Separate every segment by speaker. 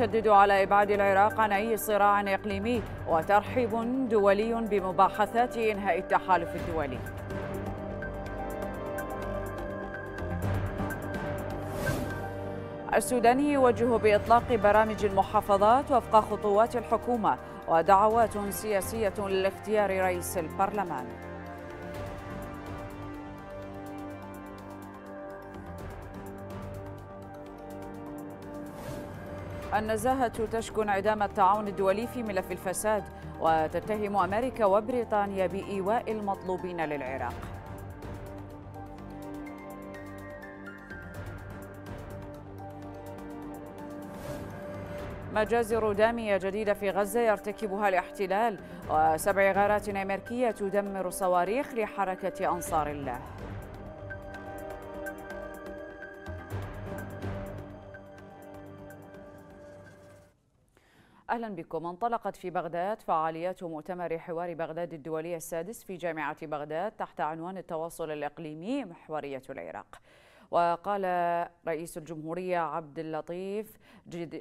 Speaker 1: تشدد على إبعاد العراق عن أي صراع إقليمي وترحيب دولي بمباحثات إنهاء التحالف الدولي السوداني يوجه بإطلاق برامج المحافظات وفق خطوات الحكومة ودعوات سياسية لاختيار رئيس البرلمان النزاهة تشكو انعدام التعاون الدولي في ملف الفساد وتتهم أمريكا وبريطانيا بإيواء المطلوبين للعراق مجازر دامية جديدة في غزة يرتكبها الاحتلال وسبع غارات أمريكية تدمر صواريخ لحركة أنصار الله أهلا بكم انطلقت في بغداد فعاليات مؤتمر حوار بغداد الدولي السادس في جامعة بغداد تحت عنوان التواصل الإقليمي محورية العراق وقال رئيس الجمهورية عبد اللطيف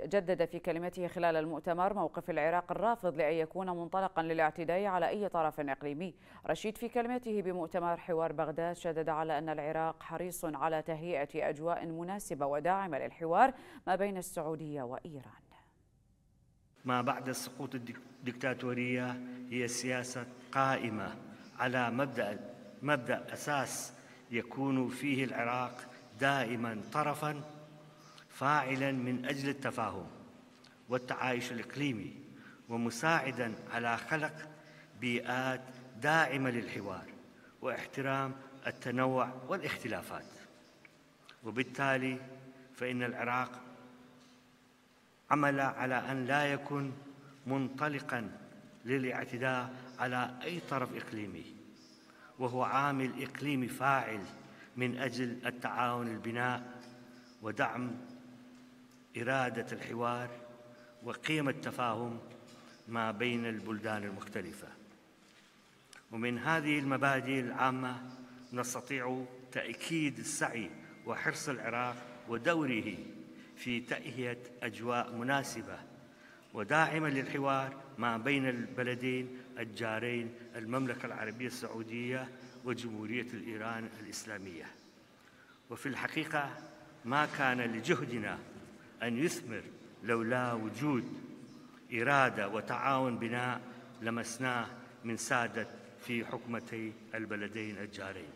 Speaker 1: جدد في كلمته خلال المؤتمر موقف العراق الرافض لأن يكون منطلقا للاعتداء على أي طرف إقليمي رشيد في كلمته بمؤتمر حوار بغداد شدد على أن العراق حريص على تهيئة أجواء مناسبة وداعمة للحوار ما بين السعودية وإيران
Speaker 2: ما بعد سقوط الدكتاتورية هي سياسة قائمة على مبدأ مبدأ أساس يكون فيه العراق دائما طرفا فاعلا من أجل التفاهم والتعايش الإقليمي ومساعدا على خلق بيئات داعمة للحوار واحترام التنوع والاختلافات وبالتالي فإن العراق عمل على أن لا يكون منطلقا للاعتداء على أي طرف إقليمي وهو عامل إقليمي فاعل من أجل التعاون البناء ودعم إرادة الحوار وقيم التفاهم ما بين البلدان المختلفة ومن هذه المبادئ العامة نستطيع تأكيد السعي وحرص العراق ودوره في تأهية أجواء مناسبة وداعمة للحوار ما بين البلدين الجارين المملكة العربية السعودية وجمهورية الإيران الإسلامية وفي الحقيقة ما كان لجهدنا أن يثمر لولا وجود إرادة وتعاون بناء لمسناه من سادة في حكمتي البلدين الجارين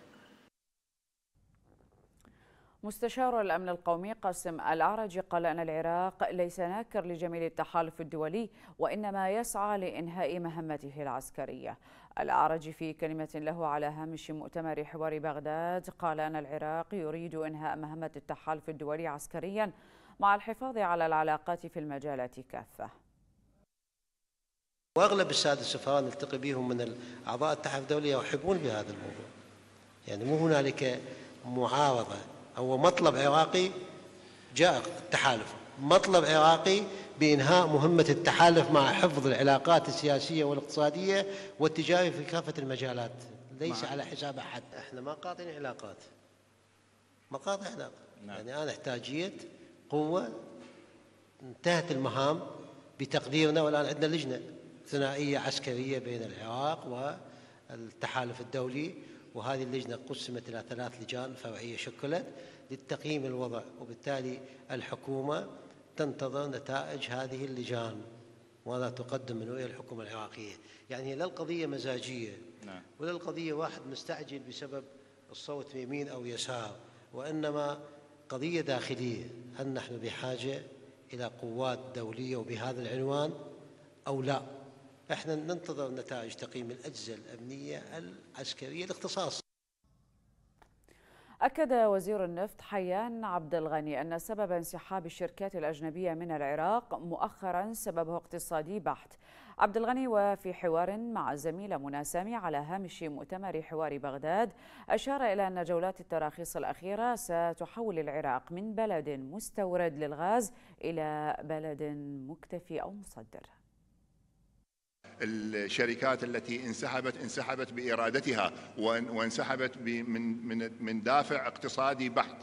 Speaker 1: مستشار الأمن القومي قاسم الأعرج قال أن العراق ليس ناكر لجميل التحالف الدولي وإنما يسعى لإنهاء مهمته العسكرية الأعرج في كلمة له على هامش مؤتمر حوار بغداد قال أن العراق يريد إنهاء مهمة التحالف الدولي عسكريا مع الحفاظ على العلاقات في المجالات كافة
Speaker 3: واغلب الساده السفراء نلتقي بهم من اعضاء التحالف الدولي يحبون بهذا الموضوع. يعني مو هنالك معارضه هو مطلب عراقي جاء التحالف مطلب عراقي بإنهاء مهمة التحالف مع حفظ العلاقات السياسية والاقتصادية والتجارية في كافة المجالات ليس على حساب أحد إحنا ما قاطعين علاقات ما قاطع علاقة نعم. يعني أنا احتاجية قوة انتهت المهام بتقديرنا والآن عندنا لجنة ثنائية عسكرية بين العراق والتحالف الدولي وهذه اللجنة قسمت إلى ثلاث لجان فرعية شكلت للتقييم الوضع وبالتالي الحكومة تنتظر نتائج هذه اللجان وماذا تقدم من رؤية الحكومة العراقية يعني لا القضية مزاجية نعم. ولا القضية واحد مستعجل بسبب الصوت يمين أو يسار وإنما قضية داخلية هل نحن بحاجة إلى قوات دولية وبهذا العنوان أو لا احنا ننتظر نتائج تقييم الاجهزه الامنيه العسكريه الاختصاص
Speaker 1: أكد وزير النفط حيان عبد الغني أن سبب انسحاب الشركات الأجنبية من العراق مؤخرا سببه اقتصادي بحت. عبد الغني وفي حوار مع الزميلة منى سامي على هامش مؤتمر حوار بغداد أشار إلى أن جولات التراخيص الأخيرة ستحول العراق من بلد مستورد للغاز إلى بلد مكتفي أو مصدر.
Speaker 4: الشركات التي انسحبت انسحبت بارادتها وانسحبت من من من دافع اقتصادي بحت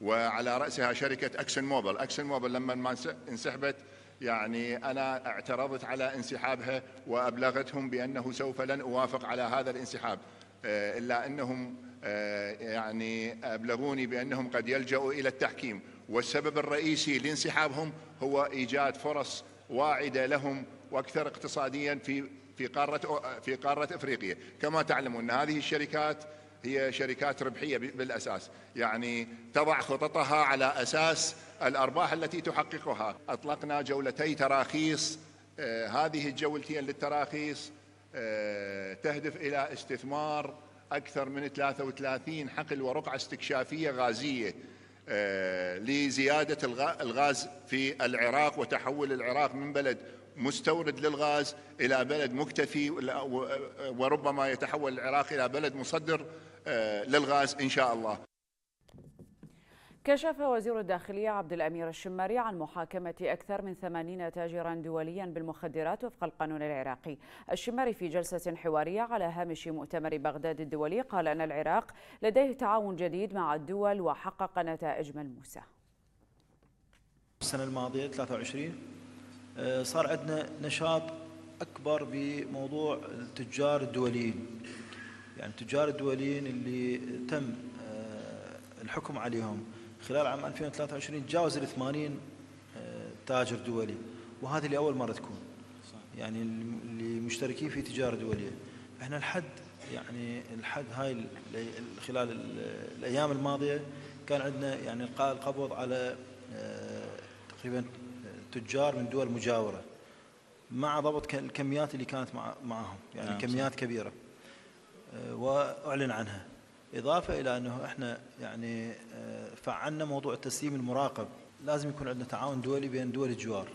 Speaker 4: وعلى راسها شركه اكسن موبل، اكسن موبل لما ما انسحبت يعني انا اعترضت على انسحابها وابلغتهم بانه سوف لن اوافق على هذا الانسحاب آه، الا انهم آه، يعني ابلغوني بانهم قد يلجؤوا الى التحكيم والسبب الرئيسي لانسحابهم هو ايجاد فرص واعده لهم واكثر اقتصاديا في في قاره في قاره افريقيا، كما تعلمون ان هذه الشركات هي شركات ربحيه بالاساس، يعني تضع خططها على اساس الارباح التي تحققها، اطلقنا جولتي تراخيص آه، هذه الجولتين للتراخيص آه، تهدف الى استثمار اكثر من 33 حقل ورقعه استكشافيه غازيه آه، لزياده الغاز في العراق وتحول العراق من بلد مستورد للغاز إلى بلد مكتفي وربما يتحول العراق إلى بلد مصدر آه، للغاز إن شاء الله
Speaker 1: كشف وزير الداخلية عبد الأمير الشماري عن محاكمة أكثر من 80 تاجرا دوليا بالمخدرات وفق القانون العراقي الشماري في جلسة حوارية على هامش مؤتمر بغداد الدولي قال أن العراق لديه تعاون جديد مع الدول وحقق نتائج ملموسة
Speaker 5: السنة الماضية 23 آه، صار عندنا نشاط أكبر بموضوع التجار الدوليين يعني التجار الدوليين اللي تم آه، الحكم عليهم خلال عام 2023 تجاوز ال 80 آه، تاجر دولي وهذه لأول مرة تكون يعني اللي مشتركين في تجارة دولية احنا الحد يعني الحد هاي خلال الأيام الماضية كان عندنا يعني القاء القبض على تقريبا تجار من دول مجاوره مع ضبط الكميات اللي كانت معهم يعني نعم كميات صحيح. كبيره آه، واعلن عنها اضافه الى انه احنا يعني آه، فعلنا موضوع التسليم المراقب لازم يكون عندنا تعاون دولي بين دول الجوار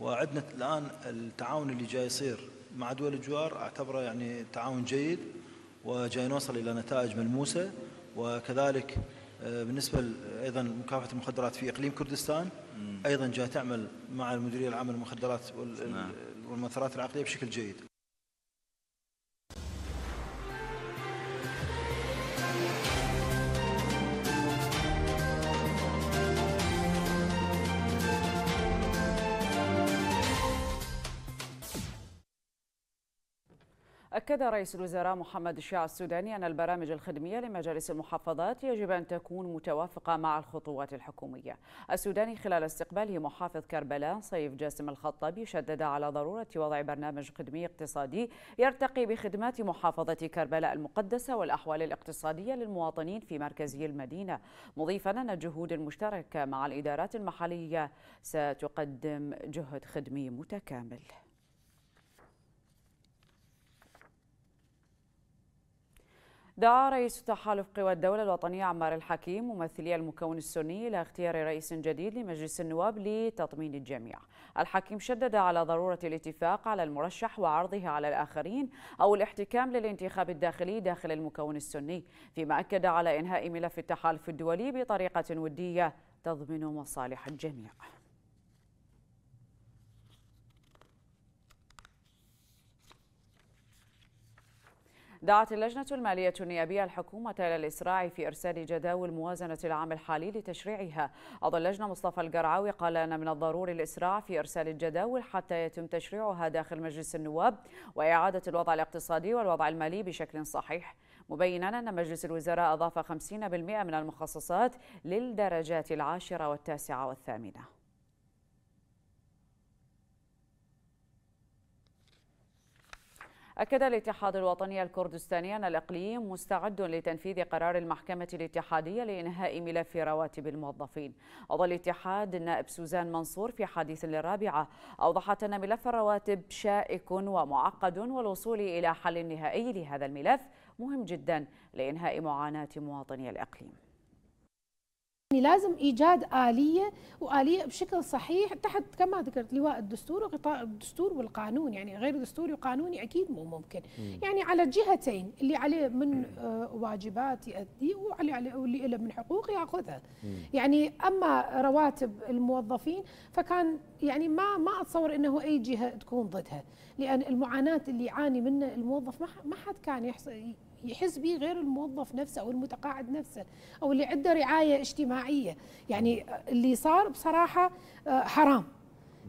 Speaker 5: وعندنا الان التعاون اللي جاي يصير مع دول الجوار اعتبره يعني تعاون جيد وجاي نوصل الى نتائج ملموسه وكذلك آه، بالنسبة أيضا مكافحة المخدرات في إقليم كردستان أيضا جاء تعمل مع المديرية العامة للمخدرات والمؤثرات العقلية بشكل جيد
Speaker 1: أكد رئيس الوزراء محمد الشيع السوداني أن البرامج الخدمية لمجالس المحافظات يجب أن تكون متوافقة مع الخطوات الحكومية السوداني خلال استقباله محافظ كربلاء صيف جاسم الخطابي شدد على ضرورة وضع برنامج خدمي اقتصادي يرتقي بخدمات محافظة كربلاء المقدسة والأحوال الاقتصادية للمواطنين في مركزي المدينة مضيفا أن الجهود المشتركة مع الإدارات المحلية ستقدم جهد خدمي متكامل دعا رئيس تحالف قوى الدولة الوطنية عمار الحكيم ممثلي المكون السني إلى اختيار رئيس جديد لمجلس النواب لتطمين الجميع الحكيم شدد على ضرورة الاتفاق على المرشح وعرضه على الآخرين أو الاحتكام للانتخاب الداخلي داخل المكون السني فيما أكد على إنهاء ملف التحالف الدولي بطريقة ودية تضمن مصالح الجميع دعت اللجنة المالية النيابية الحكومة إلى الإسراع في إرسال جداول موازنة العام الحالي لتشريعها عضو اللجنة مصطفى القرعاوي قال أن من الضروري الإسراع في إرسال الجداول حتى يتم تشريعها داخل مجلس النواب وإعادة الوضع الاقتصادي والوضع المالي بشكل صحيح مبينا أن مجلس الوزراء أضاف 50% من المخصصات للدرجات العاشرة والتاسعة والثامنة أكد الاتحاد الوطني الكردستاني أن الإقليم مستعد لتنفيذ قرار المحكمة الاتحادية لإنهاء ملف رواتب الموظفين أوضح الاتحاد النائب سوزان منصور في حديث للرابعة أوضحت أن ملف الرواتب شائك ومعقد والوصول إلى حل نهائي لهذا الملف مهم جدا لإنهاء معاناة مواطني الإقليم
Speaker 6: يعني لازم ايجاد اليه واليه بشكل صحيح تحت كما ذكرت لواء الدستور وغطاء الدستور والقانون يعني غير دستوري وقانوني اكيد مو ممكن مم. يعني على الجهتين اللي عليه من آه، واجبات يؤدي واللي له من حقوق ياخذها مم. يعني اما رواتب الموظفين فكان يعني ما ما اتصور انه اي جهه تكون ضدها لان المعاناه اللي يعاني منها الموظف ما حد كان يحصل يحس به غير الموظف نفسه او المتقاعد نفسه او اللي عنده رعايه اجتماعيه يعني اللي صار بصراحه آه، حرام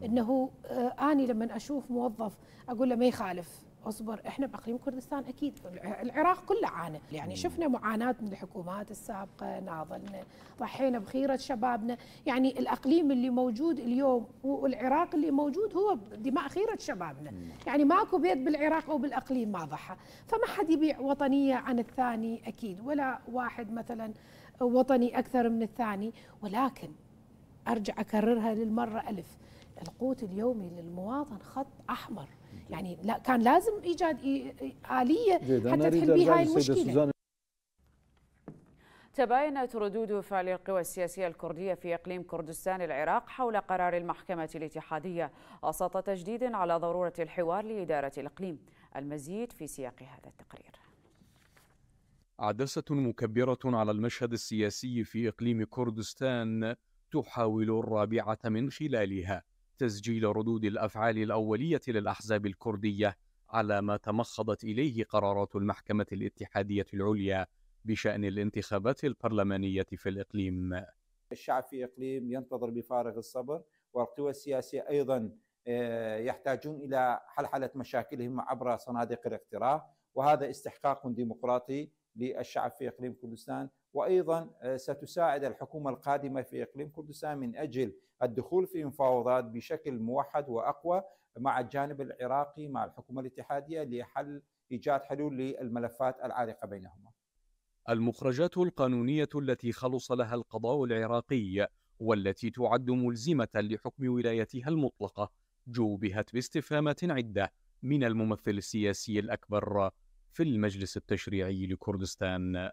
Speaker 6: انه آه، اني لما اشوف موظف اقول له ما يخالف اصبر احنا باقليم كردستان اكيد العراق كله عانى يعني شفنا معاناه من الحكومات السابقه ناضلنا ضحينا بخيره شبابنا يعني الاقليم اللي موجود اليوم والعراق اللي موجود هو دماء خيره شبابنا يعني ماكو بيت بالعراق او بالاقليم ما ضحى فما حد يبيع وطنيه عن الثاني اكيد ولا واحد مثلا وطني اكثر من الثاني ولكن ارجع اكررها للمره الف القوت اليومي للمواطن خط احمر يعني لا كان لازم ايجاد
Speaker 1: اليه حتى تحل بها هاي المشكله تباينت ردود فعل القوى السياسية الكردية في إقليم كردستان العراق حول قرار المحكمة الاتحادية وسط تجديد على ضرورة الحوار لإدارة الإقليم المزيد في سياق هذا التقرير
Speaker 7: عدسة مكبرة على المشهد السياسي في إقليم كردستان تحاول الرابعة من خلالها تسجيل ردود الافعال الاوليه للاحزاب الكرديه على ما تمخضت اليه قرارات المحكمه الاتحاديه العليا بشان الانتخابات البرلمانيه في الاقليم.
Speaker 8: الشعب في اقليم ينتظر بفارغ الصبر والقوى السياسيه ايضا آه، يحتاجون الى حلحله مشاكلهم عبر صناديق الاقتراع وهذا استحقاق ديمقراطي للشعب في اقليم كردستان وايضا آه، ستساعد الحكومه القادمه في اقليم كردستان من اجل الدخول في مفاوضات بشكل موحد واقوى مع الجانب العراقي مع الحكومه الاتحاديه لحل ايجاد حلول للملفات العالقه بينهما.
Speaker 7: المخرجات القانونيه التي خلص لها القضاء العراقي والتي تعد ملزمه لحكم ولايتها المطلقه جوبهت باستفهامات عده من الممثل السياسي الاكبر في المجلس التشريعي لكردستان.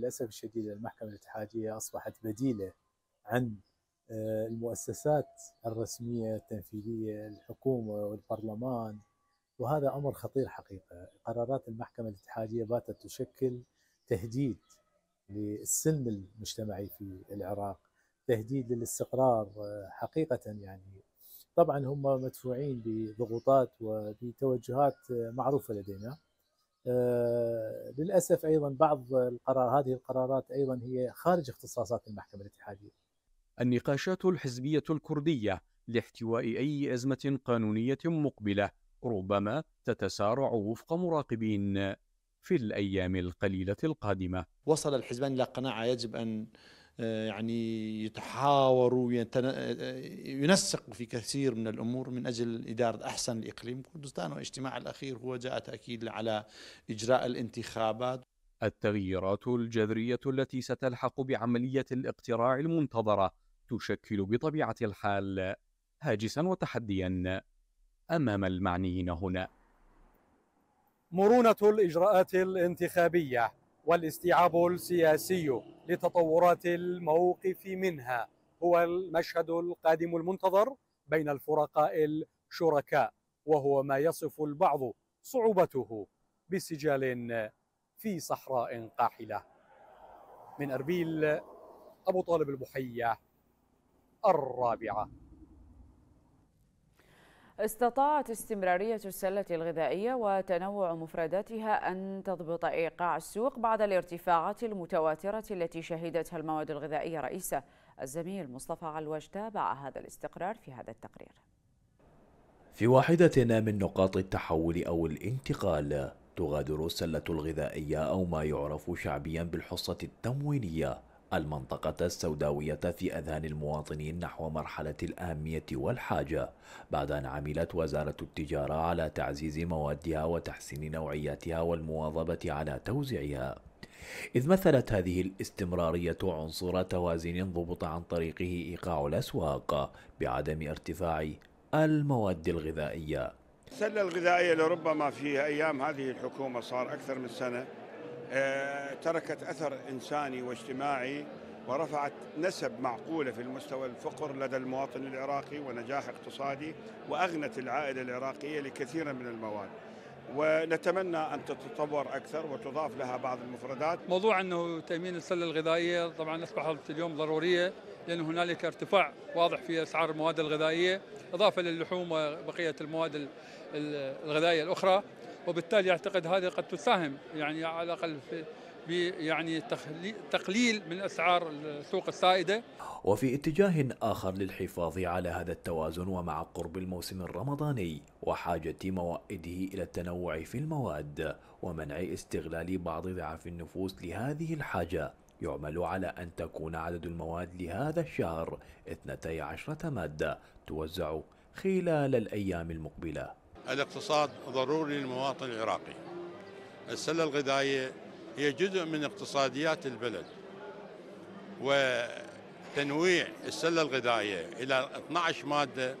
Speaker 9: للاسف الشديد المحكمه الاتحاديه اصبحت بديله عن آه، المؤسسات الرسميه التنفيذيه الحكومه والبرلمان وهذا امر خطير حقيقه، قرارات المحكمه الاتحاديه باتت تشكل تهديد للسلم المجتمعي في العراق، تهديد للاستقرار آه، حقيقه يعني طبعا هم مدفوعين بضغوطات وبتوجهات آه، معروفه لدينا. للاسف ايضا بعض القرار هذه القرارات ايضا هي خارج اختصاصات المحكمه الاتحاديه.
Speaker 7: النقاشات الحزبية الكردية لاحتواء أي أزمة قانونية مقبلة ربما تتسارع وفق مراقبين في الأيام القليلة القادمة وصل الحزبان إلى قناعة يجب أن آه، يعني يتحاوروا آه، آه، ينسق في كثير من الأمور من أجل إدارة أحسن الإقليم كردستان والاجتماع الأخير هو جاء تأكيد على إجراء الانتخابات التغييرات الجذرية التي ستلحق بعملية الاقتراع المنتظرة تشكل بطبيعة الحال هاجسا وتحديا أمام المعنيين هنا مرونة الإجراءات الانتخابية والاستيعاب السياسي لتطورات الموقف منها هو المشهد القادم المنتظر بين الفرقاء الشركاء وهو ما يصف البعض صعوبته بسجال في صحراء قاحلة من أربيل أبو طالب البحية الرابعة
Speaker 1: استطاعت استمرارية السلة الغذائية وتنوع مفرداتها أن تضبط إيقاع السوق بعد الارتفاعات المتواترة التي شهدتها المواد الغذائية رئيسة الزميل مصطفى علوج تابع هذا الاستقرار في هذا التقرير
Speaker 9: في واحدة من نقاط التحول أو الانتقال تغادر السلة الغذائية أو ما يعرف شعبيا بالحصة التموينية المنطقة السوداوية في أذهان المواطنين نحو مرحلة الأهمية والحاجة بعد أن عملت وزارة التجارة على تعزيز موادها وتحسين نوعياتها والمواظبة على توزيعها إذ مثلت هذه الاستمرارية عنصر توازن ضبط عن طريقه إيقاع الأسواق بعدم ارتفاع المواد الغذائية
Speaker 10: السلة الغذائية لربما في أيام هذه الحكومة صار أكثر من سنة آه، تركت أثر إنساني واجتماعي ورفعت نسب معقولة في المستوى الفقر لدى المواطن العراقي ونجاح اقتصادي وأغنت العائلة العراقية لكثير من المواد ونتمنى أن تتطور أكثر وتضاف لها بعض المفردات
Speaker 7: موضوع أنه تأمين السلة الغذائية طبعا أصبحت اليوم ضرورية لأن هنالك ارتفاع واضح في أسعار المواد الغذائية إضافة للحوم وبقية المواد الغذائية الأخرى وبالتالي اعتقد هذه قد تساهم يعني على الاقل في يعني تقليل من اسعار السوق السائده
Speaker 9: وفي اتجاه اخر للحفاظ على هذا التوازن ومع قرب الموسم الرمضاني وحاجه موائده الى التنوع في المواد ومنع استغلال بعض ضعف النفوس لهذه الحاجه يعمل على أن تكون عدد المواد لهذا الشهر 12 مادة توزع خلال الأيام المقبلة
Speaker 11: الاقتصاد ضروري للمواطن العراقي السلة الغذائية هي جزء من اقتصاديات البلد وتنويع السلة الغذائية إلى 12 مادة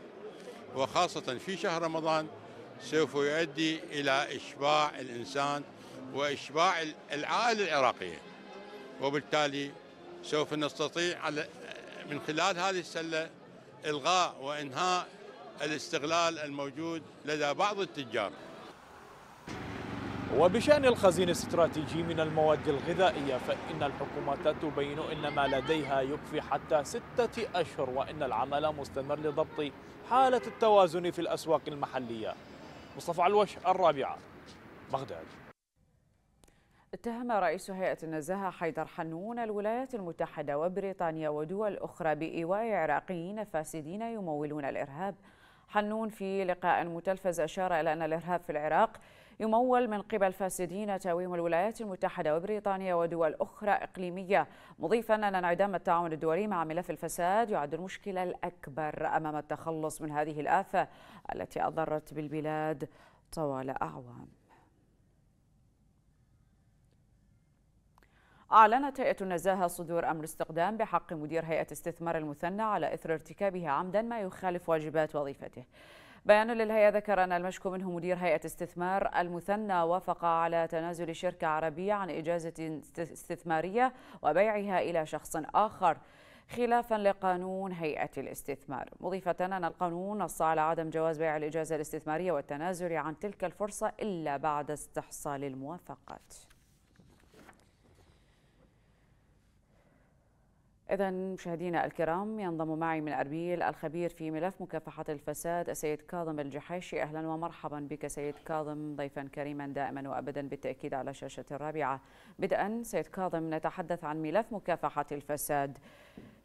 Speaker 11: وخاصة في شهر رمضان سوف يؤدي إلى إشباع الإنسان وإشباع العائلة العراقية وبالتالي سوف نستطيع على من خلال هذه السلة إلغاء وإنهاء الاستغلال الموجود لدى بعض التجار
Speaker 9: وبشأن الخزين الاستراتيجي من المواد الغذائية فإن الحكومات تبين أن ما لديها يكفي حتى ستة أشهر وإن العمل مستمر لضبط حالة التوازن في الأسواق المحلية مصطفى الوش الرابعة بغداد
Speaker 1: اتهم رئيس هيئة النزاهة حيدر حنون الولايات المتحدة وبريطانيا ودول أخرى بإيواء عراقيين فاسدين يمولون الإرهاب حنون في لقاء متلفز أشار إلى أن الإرهاب في العراق يمول من قبل فاسدين تاويهم الولايات المتحدة وبريطانيا ودول أخرى إقليمية مضيفا أن انعدام التعاون الدولي مع ملف الفساد يعد المشكلة الأكبر أمام التخلص من هذه الآفة التي أضرت بالبلاد طوال أعوام أعلنت هيئة النزاهة صدور أمر استقدام بحق مدير هيئة استثمار المثنى على إثر ارتكابه عمدا ما يخالف واجبات وظيفته بيان للهيئة ذكر أن المشكو منه مدير هيئة استثمار المثنى وافق على تنازل شركة عربية عن إجازة استثمارية وبيعها إلى شخص آخر خلافا لقانون هيئة الاستثمار مضيفة أن القانون نص على عدم جواز بيع الإجازة الاستثمارية والتنازل عن تلك الفرصة إلا بعد استحصال الموافقات إذا مشاهدينا الكرام ينضم معي من أربيل الخبير في ملف مكافحة الفساد السيد كاظم الجحيشي أهلا ومرحبا بك سيد كاظم ضيفا كريما دائما وأبدا بالتأكيد على شاشة الرابعة بدءا سيد كاظم نتحدث عن ملف مكافحة الفساد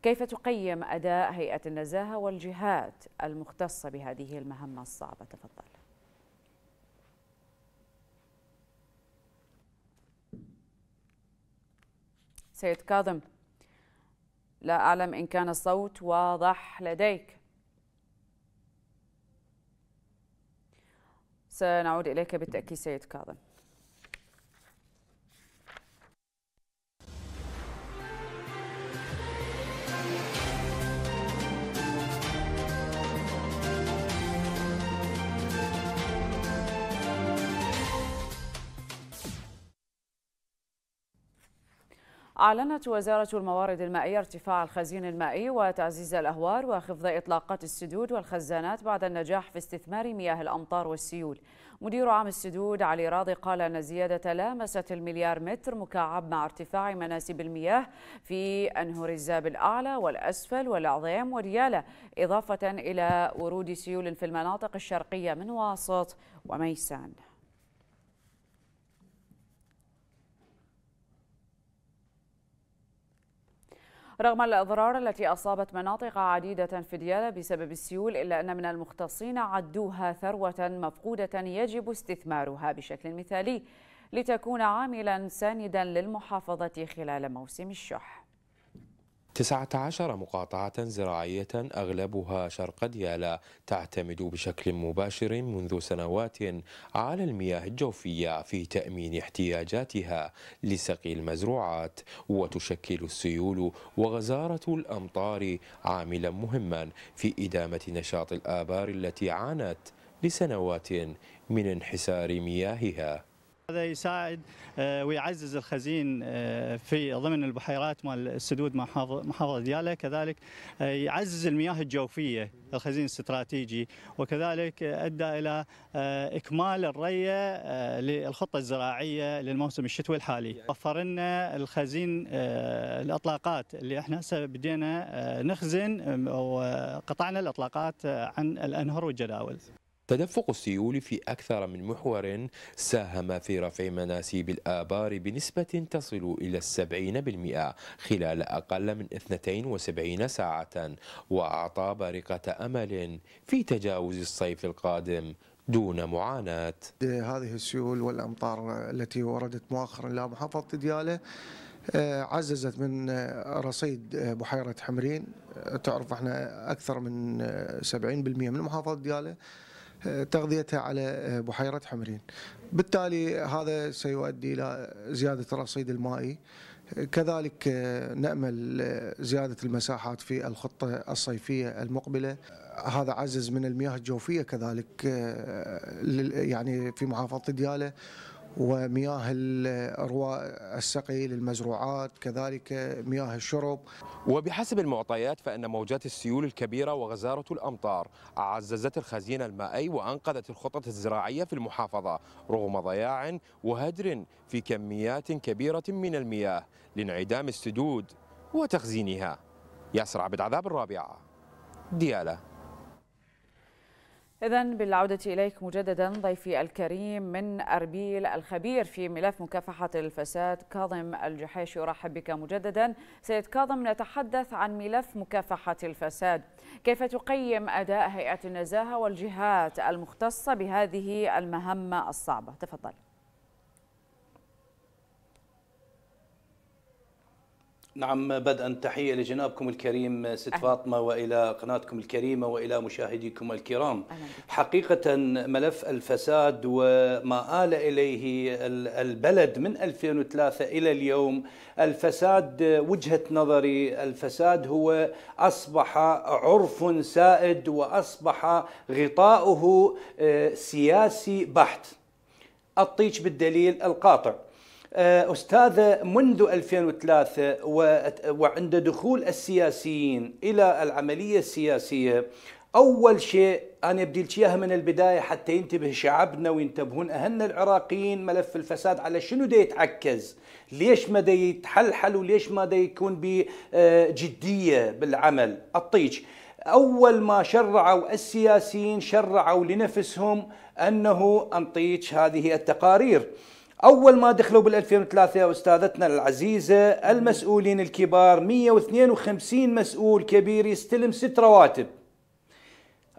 Speaker 1: كيف تقيم أداء هيئة النزاهة والجهات المختصة بهذه المهمة الصعبة تفضل سيد كاظم لا أعلم إن كان الصوت واضح لديك سنعود إليك بالتأكيد سيد كاظم أعلنت وزارة الموارد المائية ارتفاع الخزين المائي وتعزيز الأهوار وخفض إطلاقات السدود والخزانات بعد النجاح في استثمار مياه الأمطار والسيول مدير عام السدود علي راضي قال أن الزيادة لامست المليار متر مكعب مع ارتفاع مناسب المياه في أنهر الزاب الأعلى والأسفل والعظيم وديالة إضافة إلى ورود سيول في المناطق الشرقية من واسط وميسان رغم الأضرار التي أصابت مناطق عديدة في ديالى بسبب السيول إلا أن من المختصين عدوها ثروة مفقودة يجب استثمارها بشكل مثالي لتكون عاملا ساندا للمحافظة خلال موسم الشح
Speaker 11: تسعة عشر مقاطعة زراعية أغلبها شرق ديالا تعتمد بشكل مباشر منذ سنوات على المياه الجوفية في تأمين احتياجاتها لسقي المزروعات وتشكل السيول وغزارة الأمطار عاملا مهما في إدامة نشاط الآبار التي عانت لسنوات من انحسار مياهها
Speaker 5: هذا يساعد آه، ويعزز الخزين آه، في ضمن البحيرات مال السدود محافظه دياله كذلك آه، يعزز المياه الجوفيه الخزين الاستراتيجي وكذلك ادى الى اكمال الريه للخطه الزراعيه للموسم الشتوي الحالي وفر لنا الخزين الاطلاقات اللي احنا هسه بدينا نخزن وقطعنا الاطلاقات عن الانهر والجداول
Speaker 11: تدفق السيول في أكثر من محور ساهم في رفع مناسيب الآبار بنسبة تصل إلى السبعين بالمئة خلال أقل من 72 ساعة وأعطى برقة أمل في تجاوز الصيف القادم دون معاناة
Speaker 3: هذه السيول والأمطار التي وردت مؤخرا إلى محافظة ديالة آه، عززت من آه، رصيد آه، بحيرة حمرين تعرف احنا أكثر من 70% من محافظة ديالة تغذيتها على آه، بحيرة حمرين بالتالي هذا سيؤدي إلى زيادة الرصيد المائي كذلك آه، نأمل آه، زيادة المساحات في الخطة الصيفية المقبلة هذا عزز من المياه الجوفية كذلك يعني في محافظة دياله ومياه الارواء السقي للمزروعات كذلك مياه الشرب
Speaker 11: وبحسب المعطيات فإن موجات السيول الكبيرة وغزارة الأمطار عززت الخزين المائي وأنقذت الخطط الزراعية في المحافظة رغم ضياع وهدر في كميات كبيرة من المياه لانعدام السدود وتخزينها ياسر عبد عذاب الرابعة ديالة
Speaker 1: إذا بالعودة إليك مجددا ضيفي الكريم من أربيل الخبير في ملف مكافحة الفساد كاظم الجحيش يرحب بك مجددا سيد كاظم نتحدث عن ملف مكافحة الفساد كيف تقيم أداء هيئة النزاهة والجهات المختصة بهذه المهمة الصعبة تفضل
Speaker 8: نعم بدءا تحية لجنابكم الكريم آه، ست فاطمة وإلى قناتكم الكريمة وإلى مشاهديكم الكرام حقيقة ملف الفساد وما آل إليه البلد من 2003 إلى اليوم الفساد آه، وجهة نظري الفساد هو أصبح عرف سائد وأصبح غطاؤه آه، سياسي بحت الطيش بالدليل القاطع آه، أستاذة منذ 2003 وعند دخول السياسيين إلى العملية السياسية أول شيء أنا أبدي لك إياها من البداية حتى ينتبه شعبنا وينتبهون أهلنا العراقيين ملف الفساد على شنو دا يتعكز ليش ما دا يتحلحل وليش ما دا يكون بجدية آه، بالعمل الطيش اول ما شرعوا السياسيين شرعوا لنفسهم انه انطيك هذه التقارير اول ما دخلوا بال 2003 استاذتنا العزيزه المسؤولين الكبار 152 مسؤول كبير يستلم ست رواتب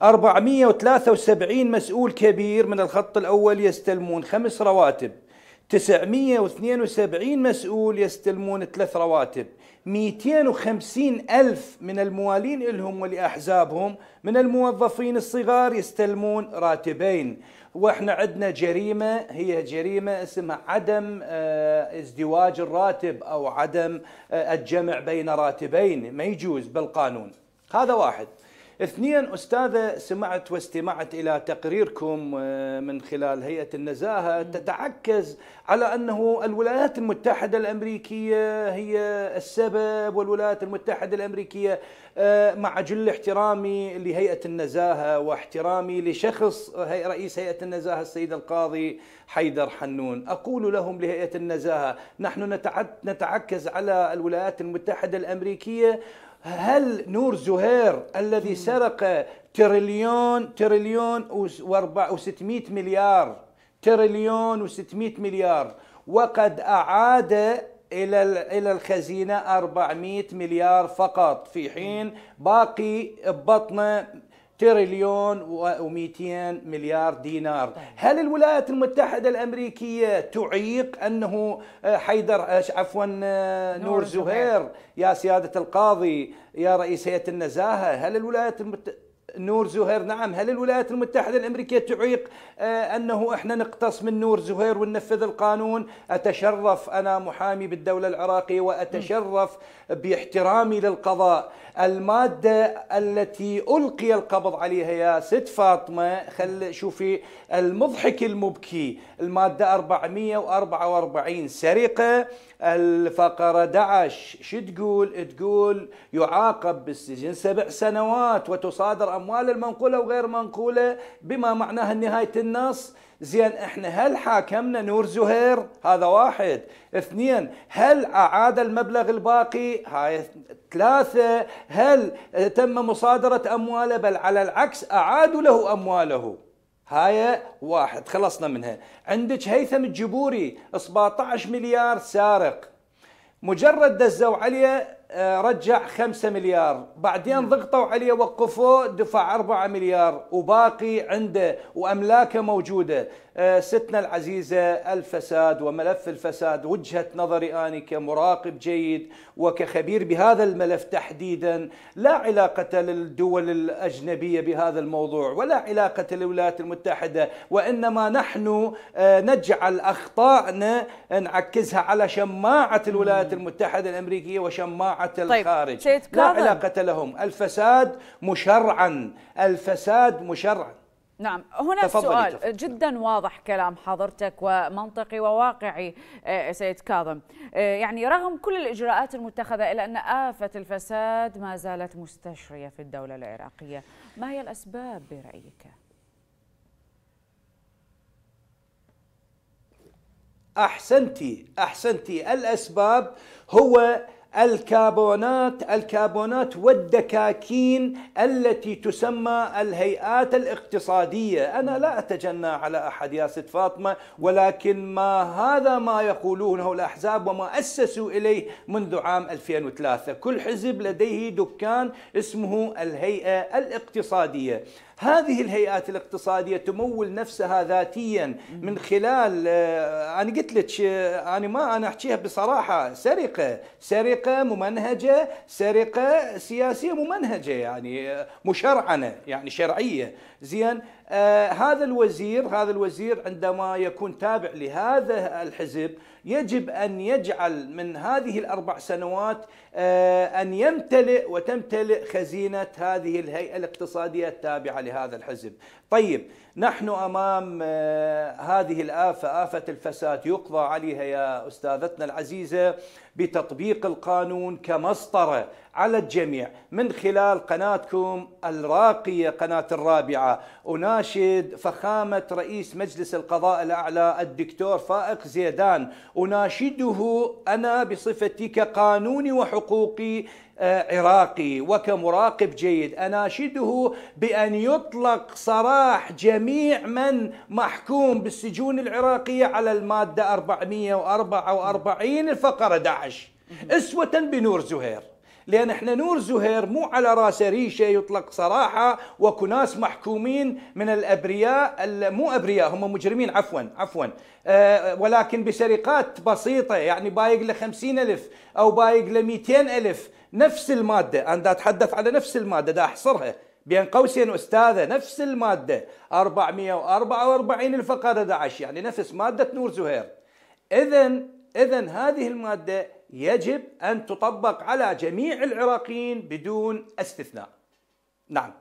Speaker 8: 473 مسؤول كبير من الخط الاول يستلمون خمس رواتب 972 مسؤول يستلمون ثلاث رواتب 250 ألف من الموالين لهم ولأحزابهم من الموظفين الصغار يستلمون راتبين واحنا عندنا جريمة هي جريمة اسمها عدم آه، ازدواج الراتب أو عدم آه، الجمع بين راتبين ما يجوز بالقانون هذا واحد اثنين أستاذة سمعت واستمعت إلى تقريركم آه، من خلال هيئة النزاهة تتعكز على أنه الولايات المتحدة الأمريكية هي السبب والولايات المتحدة الأمريكية آه، مع جل احترامي لهيئة النزاهة واحترامي لشخص رئيس هيئة النزاهة السيد القاضي حيدر حنون أقول لهم لهيئة النزاهة نحن نتعكز على الولايات المتحدة الأمريكية هل نور زهير الذي سرق تريليون تريليون و600 مليار تريليون و600 مليار وقد أعاد إلى إلى الخزينة 400 مليار فقط في حين باقي بطنه تريليون و200 مليار دينار طيب. هل الولايات المتحدة الأمريكية تعيق أنه آه، حيدر آه، عفوا آه، نور زهير يا سيادة القاضي يا رئيس هيئة النزاهة هل الولايات المت... نور زهير نعم هل الولايات المتحدة الأمريكية تعيق أنه إحنا نقتص من نور زهير وننفذ القانون أتشرف أنا محامي بالدولة العراقية وأتشرف باحترامي للقضاء المادة التي ألقي القبض عليها يا ست فاطمة خل شوفي المضحك المبكي المادة 444 سرقة الفقرة 11 شو تقول تقول يعاقب بالسجن سبع سنوات وتصادر أموال المنقولة وغير منقولة بما معناها نهاية النص زين احنا هل حاكمنا نور زهير هذا واحد اثنين هل اعاد المبلغ الباقي هاي ثلاثة هل تم مصادرة امواله بل على العكس اعادوا له امواله هاي واحد خلصنا منها عندك هيثم الجبوري 17 مليار سارق مجرد دزوا عليه آه، رجع 5 مليار بعدين نعم. ضغطوا عليه وقفوا دفع 4 مليار وباقي عنده وأملاكه موجودة آه، ستنا العزيزة الفساد وملف الفساد وجهة نظري أنا كمراقب جيد وكخبير بهذا الملف تحديدا لا علاقة للدول الأجنبية بهذا الموضوع ولا علاقة للولايات المتحدة وإنما نحن آه، نجعل أخطائنا نعكزها على شماعة الولايات نعم. المتحدة الأمريكية وشماعة طيب. الخارج طيب. لا علاقة لهم الفساد مشرعا الفساد مشرعا
Speaker 1: نعم هنا سؤال تفضل. جدا واضح كلام حضرتك ومنطقي وواقعي آه، سيد كاظم آه، يعني رغم كل الإجراءات المتخذة إلا أن آفة الفساد ما زالت مستشرية في الدولة العراقية ما هي الأسباب برأيك؟
Speaker 8: أحسنتي أحسنتي الأسباب هو الكربونات الكربونات والدكاكين التي تسمى الهيئات الاقتصادية أنا لا أتجنى على أحد يا ست فاطمة ولكن ما هذا ما يقولونه الأحزاب وما أسسوا إليه منذ عام 2003 كل حزب لديه دكان اسمه الهيئة الاقتصادية هذه الهيئات الاقتصاديه تمول نفسها ذاتيا من خلال آه، انا قلت لك آه، انا ما انا احكيها بصراحه سرقه سرقه ممنهجه سرقه سياسيه ممنهجه يعني آه، مشرعنه يعني شرعيه زين آه، هذا الوزير هذا الوزير عندما يكون تابع لهذا الحزب يجب ان يجعل من هذه الاربع سنوات آه، ان يمتلئ وتمتلئ خزينه هذه الهيئه الاقتصاديه التابعه لهذا الحزب، طيب نحن امام آه، هذه الافه افه الفساد يقضى عليها يا استاذتنا العزيزه بتطبيق القانون كمسطره على الجميع من خلال قناتكم الراقيه قناه الرابعه اناشد فخامه رئيس مجلس القضاء الاعلى الدكتور فائق زيدان اناشده انا بصفتي كقانوني وحقوقي آه، عراقي وكمراقب جيد اناشده بان يطلق سراح جميع من محكوم بالسجون العراقيه على الماده 444 الفقره 11 اسوه بنور زهير لان احنا نور زهير مو على راس ريشه يطلق صراحه وكناس محكومين من الابرياء مو ابرياء هم مجرمين عفوا عفوا أه ولكن بسرقات بسيطه يعني بايق ل 50 الف او بايق ل 200 الف نفس المادة أنا دا أتحدث على نفس المادة دا أحصرها بين قوسين أستاذة نفس المادة 444 الفقرة 11 يعني نفس مادة نور زهير إذا إذا هذه المادة يجب أن تطبق على جميع العراقيين بدون استثناء نعم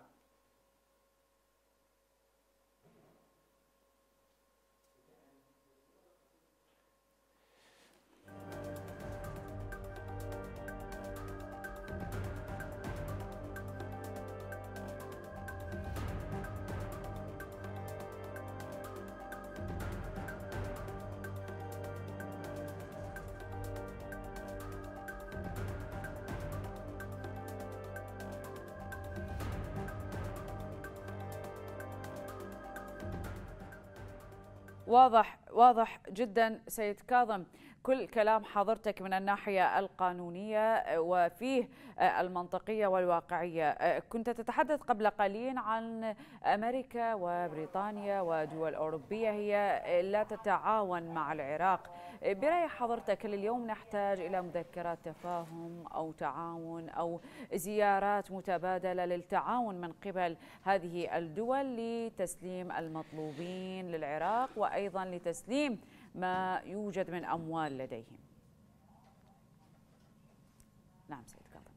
Speaker 1: واضح واضح جدا سيد كاظم كل كلام حضرتك من الناحية القانونية آه، وفيه آه، المنطقية والواقعية آه، كنت تتحدث قبل قليل عن أمريكا وبريطانيا ودول أوروبية هي لا تتعاون مع العراق برأي حضرتك هل اليوم نحتاج إلى مذكرات تفاهم أو تعاون أو زيارات متبادلة للتعاون من قبل هذه الدول لتسليم المطلوبين للعراق وأيضا لتسليم تسليم ما يوجد من أموال لديهم نعم سيد كاظم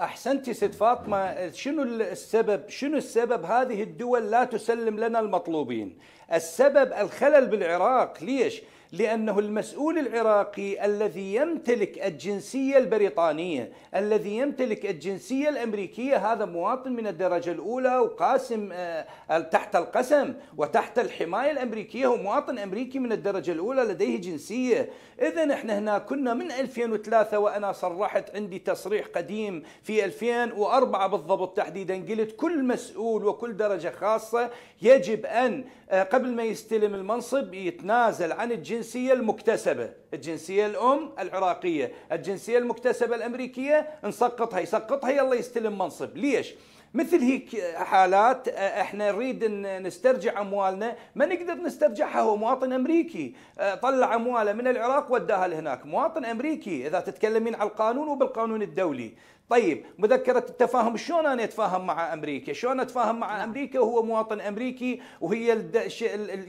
Speaker 8: احسنتي سيد فاطمه شنو
Speaker 1: السبب شنو السبب
Speaker 8: هذه الدول لا تسلم لنا المطلوبين السبب الخلل بالعراق ليش لأنه المسؤول العراقي الذي يمتلك الجنسية البريطانية الذي يمتلك الجنسية الأمريكية هذا مواطن من الدرجة الأولى وقاسم آه، تحت القسم وتحت الحماية الأمريكية هو مواطن أمريكي من الدرجة الأولى لديه جنسية إذا احنا هنا كنا من 2003 وأنا صرحت عندي تصريح قديم في 2004 بالضبط تحديدا قلت كل مسؤول وكل درجة خاصة يجب أن آه، قبل ما يستلم المنصب يتنازل عن الجنسية الجنسيه المكتسبه، الجنسيه الام العراقيه، الجنسيه المكتسبه الامريكيه نسقطها يسقطها يلا يستلم منصب، ليش؟ مثل هيك حالات آه، احنا نريد نسترجع اموالنا ما نقدر نسترجعها هو مواطن امريكي آه، طلع امواله من العراق وداها لهناك مواطن امريكي اذا تتكلمين على القانون وبالقانون الدولي طيب مذكرة التفاهم شلون أنا أتفاهم مع أمريكا شلون أتفاهم مع نعم. أمريكا وهو مواطن أمريكي وهي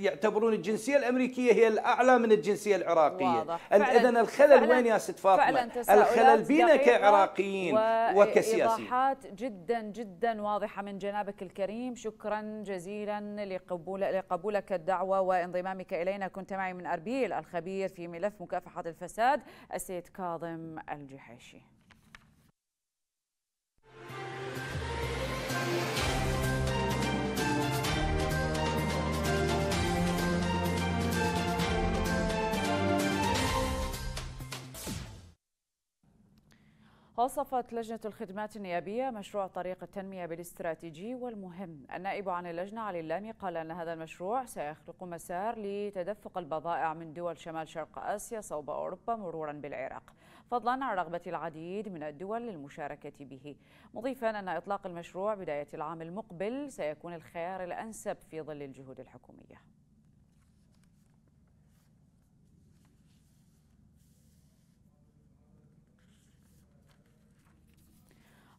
Speaker 8: يعتبرون الجنسية الأمريكية هي الأعلى من الجنسية العراقية إذا الخلل وين يا ست فاطمة الخلل بينا كعراقيين وكسياسيين
Speaker 1: إيضاحات جدا جدا واضحة من جنابك الكريم شكرا جزيلا لقبول لقبولك الدعوة وانضمامك إلينا كنت معي من أربيل الخبير في ملف مكافحة الفساد السيد كاظم الجحيشي وصفت لجنة الخدمات النيابية مشروع طريق التنمية بالاستراتيجي والمهم النائب عن اللجنة علي اللامي قال أن هذا المشروع سيخلق مسار لتدفق البضائع من دول شمال شرق آسيا صوب أوروبا مرورا بالعراق فضلا عن رغبة العديد من الدول للمشاركة به مضيفا أن إطلاق المشروع بداية العام المقبل سيكون الخيار الأنسب في ظل الجهود الحكومية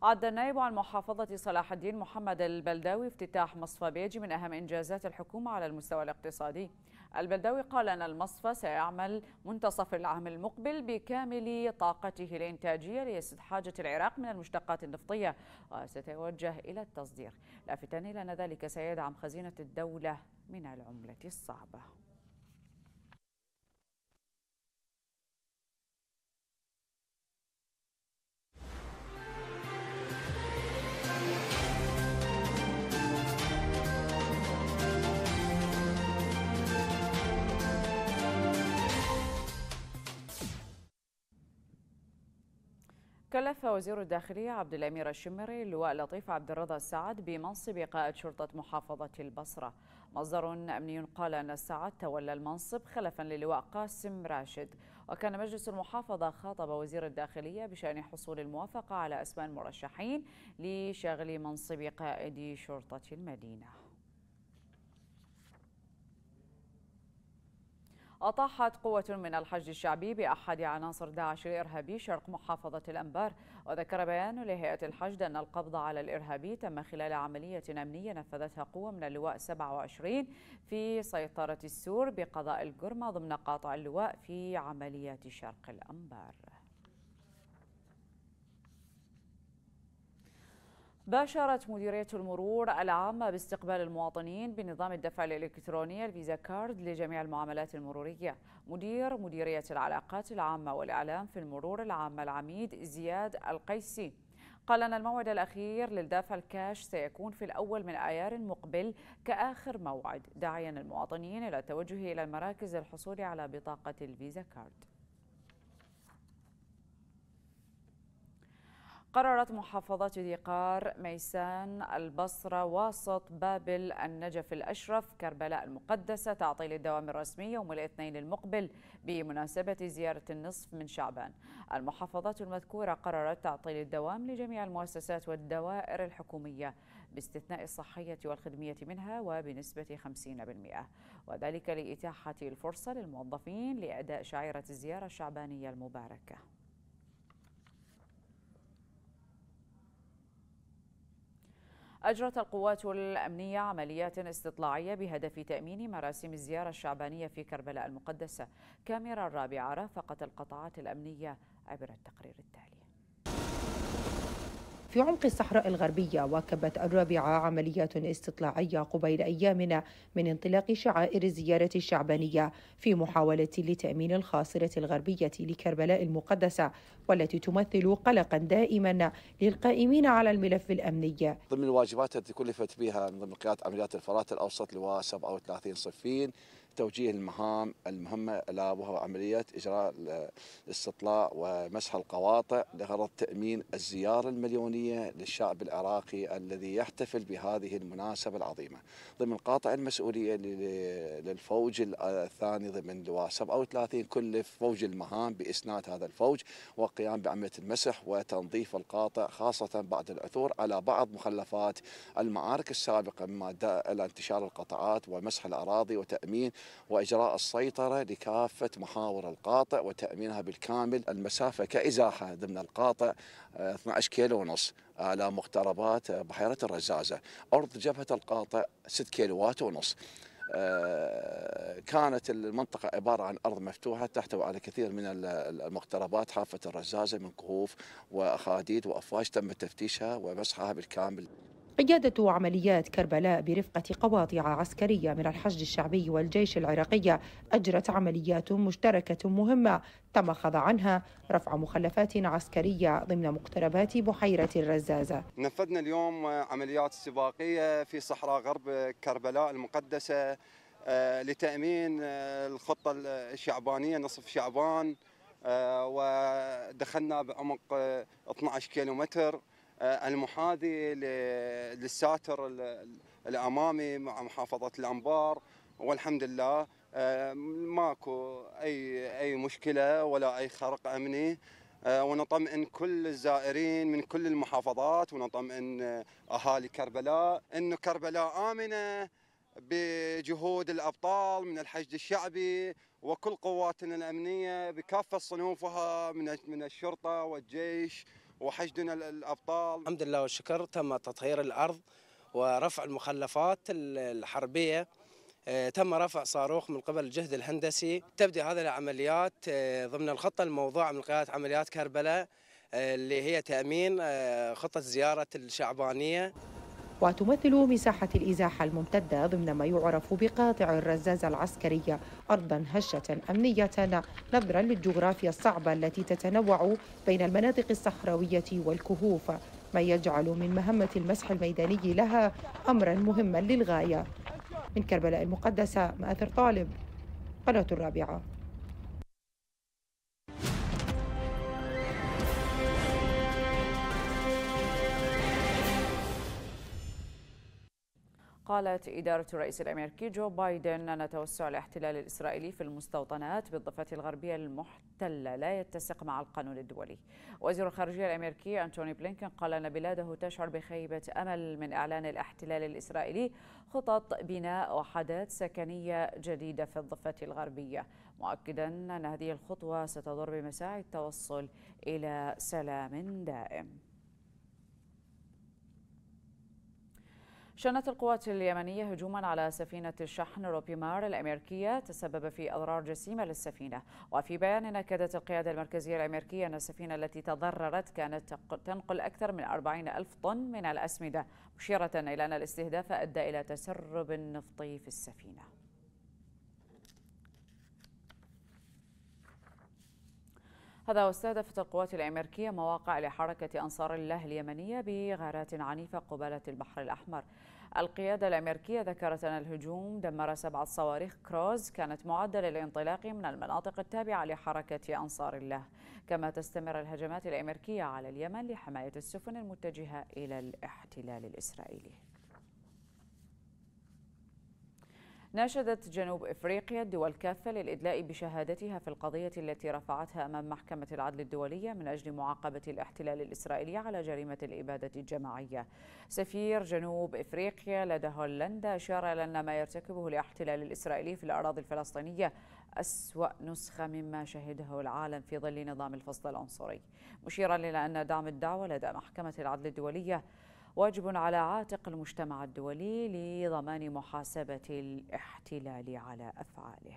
Speaker 1: عد النائب عن محافظة صلاح الدين محمد البلداوي افتتاح مصفى بيجي من أهم إنجازات الحكومة على المستوى الاقتصادي البلداوي قال أن المصفى سيعمل منتصف العام المقبل بكامل طاقته الإنتاجية لاستحاجة العراق من المشتقات النفطية وستتوجه إلى التصدير لافتا إلى أن ذلك سيدعم خزينة الدولة من العملة الصعبة كلف وزير الداخلية عبد الأمير الشمري اللواء لطيف عبد الرضا السعد بمنصب قائد شرطة محافظة البصرة مصدر أمني قال أن السعد تولى المنصب خلفا للواء قاسم راشد وكان مجلس المحافظة خاطب وزير الداخلية بشأن حصول الموافقة على أسماء المرشحين لشغل منصب قائد شرطة المدينة أطاحت قوة من الحشد الشعبي بأحد عناصر داعش الإرهابي شرق محافظة الأنبار وذكر بيان لهيئة الحشد أن القبض على الإرهابي تم خلال عملية أمنية نفذتها قوة من اللواء 27 في سيطرة السور بقضاء الجرمة ضمن قاطع اللواء في عمليات شرق الأنبار باشرت مديرية المرور العامة باستقبال المواطنين بنظام الدفع الإلكتروني الفيزا كارد لجميع المعاملات المرورية مدير مديرية العلاقات العامة والإعلام في المرور العامة العميد زياد القيسي قال أن الموعد الأخير للدافع الكاش سيكون في الأول من آيار المقبل كآخر موعد داعيا المواطنين إلى التوجه إلى المراكز للحصول على بطاقة الفيزا كارد قررت محافظات ذي قار ميسان البصرة واسط بابل النجف الأشرف كربلاء المقدسة تعطيل الدوام الرسمي يوم الاثنين المقبل بمناسبة زيارة النصف من شعبان المحافظات المذكورة قررت تعطيل الدوام لجميع المؤسسات والدوائر الحكومية باستثناء الصحية والخدمية منها وبنسبة 50% وذلك لإتاحة الفرصة للموظفين لأداء شعيرة الزيارة الشعبانية المباركة أجرت القوات الأمنية عمليات استطلاعية بهدف تأمين مراسم الزيارة الشعبانية في كربلاء المقدسة كاميرا الرابعة رافقت القطاعات الأمنية عبر التقرير التالي
Speaker 12: في عمق الصحراء الغربية واكبت الرابعة عمليات استطلاعية قبيل أيامنا من انطلاق شعائر الزيارة الشعبانية في محاولة لتأمين الخاصرة الغربية لكربلاء المقدسة والتي تمثل قلقا دائما للقائمين على الملف الأمني
Speaker 13: ضمن الواجبات التي كلفت بها من ضمن قيادة عمليات الفرات الأوسط لواء 37 صفين توجيه المهام المهمة ألا وهو عملية إجراء الاستطلاع ومسح القواطع لغرض تأمين الزيارة المليونية للشعب العراقي الذي يحتفل بهذه المناسبة العظيمة ضمن قاطع المسؤولية للفوج الثاني ضمن لواء 37 كلف فوج المهام بإسناد هذا الفوج والقيام بعملية المسح وتنظيف القاطع خاصة بعد العثور على بعض مخلفات المعارك السابقة مما أدى إلى انتشار القطعات ومسح الأراضي وتأمين وإجراء السيطرة لكافة محاور القاطع وتأمينها بالكامل المسافة كإزاحة ضمن القاطع 12 آه، كيلو ونص على مقتربات آه، بحيرة الرزازة ارض جبهة القاطع 6 كيلوات ونص آه، كانت المنطقة عبارة عن أرض مفتوحة تحتوي على كثير من المقتربات حافة الرزازة من كهوف وأخاديد وأفواج تم تفتيشها ومسحها بالكامل
Speaker 12: قيادة عمليات كربلاء برفقة قواطع عسكرية من الحشد الشعبي والجيش العراقي أجرت عمليات مشتركة مهمة تم خضع عنها رفع مخلفات عسكرية ضمن مقتربات بحيرة الرزازة
Speaker 13: نفذنا اليوم عمليات استباقية في صحراء غرب كربلاء المقدسة آه، لتأمين آه، الخطة الشعبانية نصف شعبان آه، ودخلنا بعمق 12 كيلومتر آه، المحاذي للساتر الامامي مع محافظه الانبار والحمد لله آه، ماكو اي اي مشكله ولا اي خرق امني آه، ونطمئن كل الزائرين من كل المحافظات ونطمئن اهالي كربلاء انه كربلاء امنه بجهود الابطال من الحشد الشعبي وكل قواتنا الامنيه بكافه صنوفها من من الشرطه والجيش وحشدنا الابطال
Speaker 8: الحمد لله والشكر تم تطهير الارض ورفع المخلفات الحربيه آه، تم رفع صاروخ من قبل الجهد الهندسي تبدأ هذه العمليات آه، ضمن الخطة الموضوعة من قيادة عمليات كربلاء آه، اللي هي تأمين خطة زيارة الشعبانية
Speaker 12: وتمثل مساحة الإزاحة الممتدة ضمن ما يعرف بقاطع الرزازة العسكرية أرضا هشة أمنية نظرا للجغرافيا الصعبة التي تتنوع بين المناطق الصحراوية والكهوف ما يجعل من مهمة المسح الميداني لها أمرا مهما للغاية من كربلاء المقدسة مآثر طالب قناة الرابعة
Speaker 1: قالت إدارة الرئيس الأمريكي جو بايدن أن توسع الاحتلال الإسرائيلي في المستوطنات بالضفة الغربية المحتلة لا يتسق مع القانون الدولي وزير الخارجية الأمريكي أنتوني بلينكن قال أن بلاده تشعر بخيبة أمل من إعلان الاحتلال الإسرائيلي خطط بناء وحدات سكنية جديدة في الضفة الغربية مؤكدا أن هذه الخطوة ستضر بمساعي التوصل إلى سلام دائم شنت القوات اليمنية هجوما على سفينة الشحن روبيمار الأمريكية تسبب في أضرار جسيمة للسفينة وفي بيان أكدت القيادة المركزية الأمريكية أن السفينة التي تضررت كانت تنقل أكثر من 40 ألف طن من الأسمدة مشيرة إلى أن الاستهداف أدى إلى تسرب نفطي في السفينة هذا واستهدفت القوات الأمريكية مواقع لحركة أنصار الله اليمنية بغارات عنيفة قبالة البحر الأحمر القيادة الأمريكية ذكرت أن الهجوم دمر سبعة صواريخ كروز كانت معدة للانطلاق من المناطق التابعة لحركة أنصار الله كما تستمر الهجمات الأمريكية على اليمن لحماية السفن المتجهة إلى الاحتلال الإسرائيلي ناشدت جنوب إفريقيا الدول كافة للإدلاء بشهادتها في القضية التي رفعتها أمام محكمة العدل الدولية من أجل معاقبة الاحتلال الإسرائيلي على جريمة الإبادة الجماعية سفير جنوب إفريقيا لدى هولندا أشار إلى أن ما يرتكبه الاحتلال الإسرائيلي في الأراضي الفلسطينية أسوأ نسخة مما شهده العالم في ظل نظام الفصل العنصري مشيرا إلى أن دعم الدعوة لدى محكمة العدل الدولية واجب على عاتق المجتمع الدولي لضمان محاسبة الاحتلال على أفعاله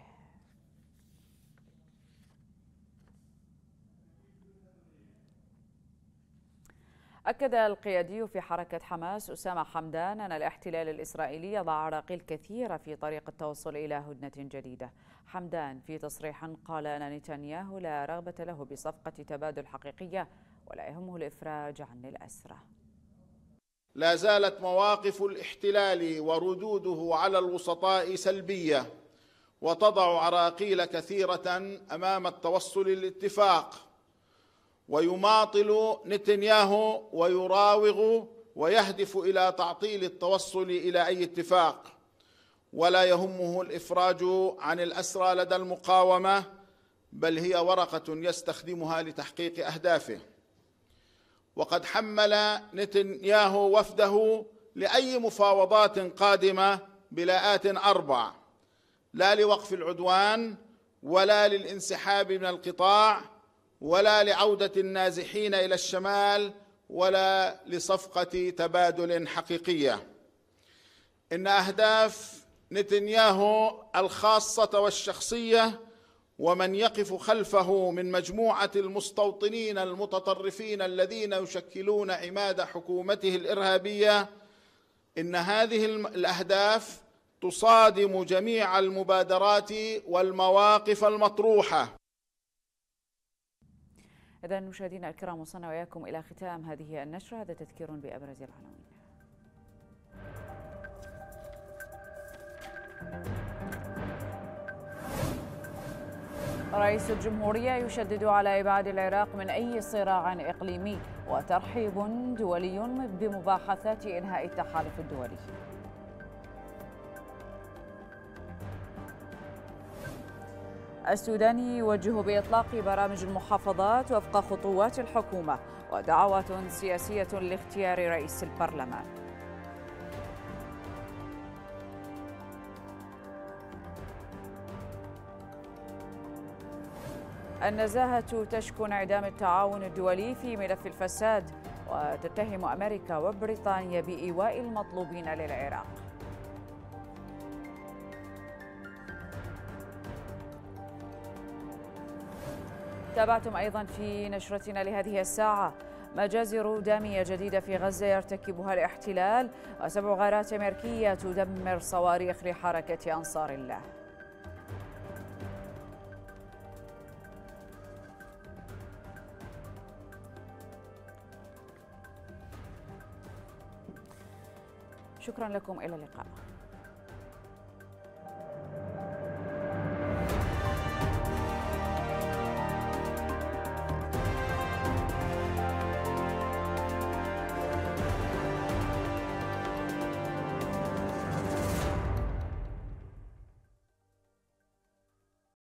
Speaker 1: أكد القيادي في حركة حماس أسامة حمدان أن الاحتلال الإسرائيلي يضع عراقيل كثيرة في طريق التوصل إلى هدنة جديدة حمدان في تصريح قال أن نتنياهو لا رغبة له بصفقة تبادل حقيقية ولا يهمه الإفراج عن الأسرة
Speaker 10: لا زالت مواقف الاحتلال وردوده على الوسطاء سلبيه وتضع عراقيل كثيره امام التوصل للاتفاق ويماطل نتنياهو ويراوغ ويهدف الى تعطيل التوصل الى اي اتفاق ولا يهمه الافراج عن الاسرى لدى المقاومه بل هي ورقه يستخدمها لتحقيق اهدافه وقد حمل نتنياهو وفده لأي مفاوضات قادمة بلاءات أربع لا لوقف العدوان ولا للانسحاب من القطاع ولا لعودة النازحين إلى الشمال ولا لصفقة تبادل حقيقية إن أهداف نتنياهو الخاصة والشخصية ومن يقف خلفه من مجموعه المستوطنين المتطرفين الذين يشكلون عماد حكومته الارهابيه ان هذه الاهداف تصادم جميع المبادرات والمواقف المطروحه
Speaker 1: اذا مشاهدينا الكرام وصلنا واياكم الى ختام هذه النشره هذا تذكير بابرز العناوين رئيس الجمهورية يشدد على إبعاد العراق من أي صراع إقليمي وترحيب دولي بمباحثات إنهاء التحالف الدولي السوداني يوجه بإطلاق برامج المحافظات وفق خطوات الحكومة ودعوة سياسية لاختيار رئيس البرلمان النزاهة تشكو انعدام التعاون الدولي في ملف الفساد وتتهم أمريكا وبريطانيا بإيواء المطلوبين للعراق تابعتم أيضا في نشرتنا لهذه الساعة مجازر دامية جديدة في غزة يرتكبها الاحتلال وسبع غارات أمريكية تدمر صواريخ لحركة أنصار الله شكرا لكم إلى اللقاء